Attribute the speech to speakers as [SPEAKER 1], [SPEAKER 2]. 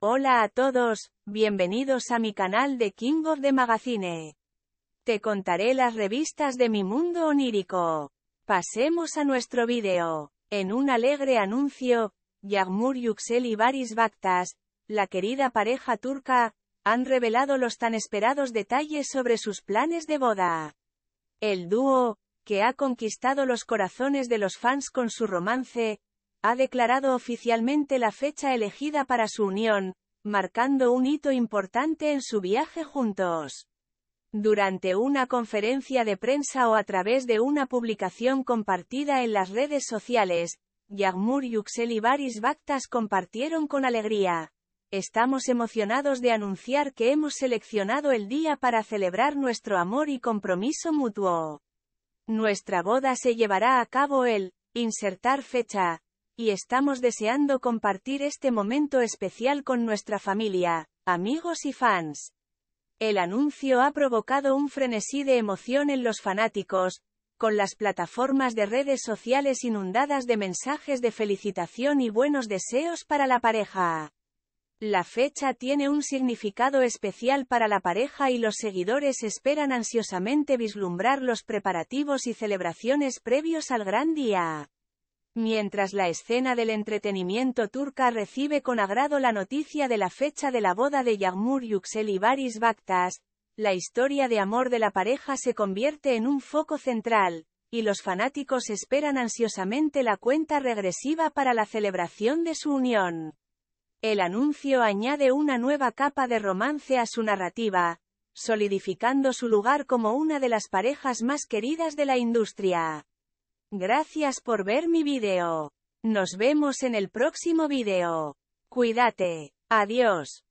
[SPEAKER 1] Hola a todos, bienvenidos a mi canal de King of the Magazine. Te contaré las revistas de mi mundo onírico. Pasemos a nuestro vídeo. En un alegre anuncio, Yagmur Yüksel y Baris Baktas, la querida pareja turca, han revelado los tan esperados detalles sobre sus planes de boda. El dúo, que ha conquistado los corazones de los fans con su romance, ha declarado oficialmente la fecha elegida para su unión, marcando un hito importante en su viaje juntos. Durante una conferencia de prensa o a través de una publicación compartida en las redes sociales, Yagmur Yuxel y Baris Bactas compartieron con alegría. Estamos emocionados de anunciar que hemos seleccionado el día para celebrar nuestro amor y compromiso mutuo. Nuestra boda se llevará a cabo el, insertar fecha, y estamos deseando compartir este momento especial con nuestra familia, amigos y fans. El anuncio ha provocado un frenesí de emoción en los fanáticos, con las plataformas de redes sociales inundadas de mensajes de felicitación y buenos deseos para la pareja. La fecha tiene un significado especial para la pareja y los seguidores esperan ansiosamente vislumbrar los preparativos y celebraciones previos al gran día. Mientras la escena del entretenimiento turca recibe con agrado la noticia de la fecha de la boda de Yagmur Yüksel y Baris Baktas, la historia de amor de la pareja se convierte en un foco central, y los fanáticos esperan ansiosamente la cuenta regresiva para la celebración de su unión. El anuncio añade una nueva capa de romance a su narrativa, solidificando su lugar como una de las parejas más queridas de la industria. Gracias por ver mi video. Nos vemos en el próximo video. Cuídate. Adiós.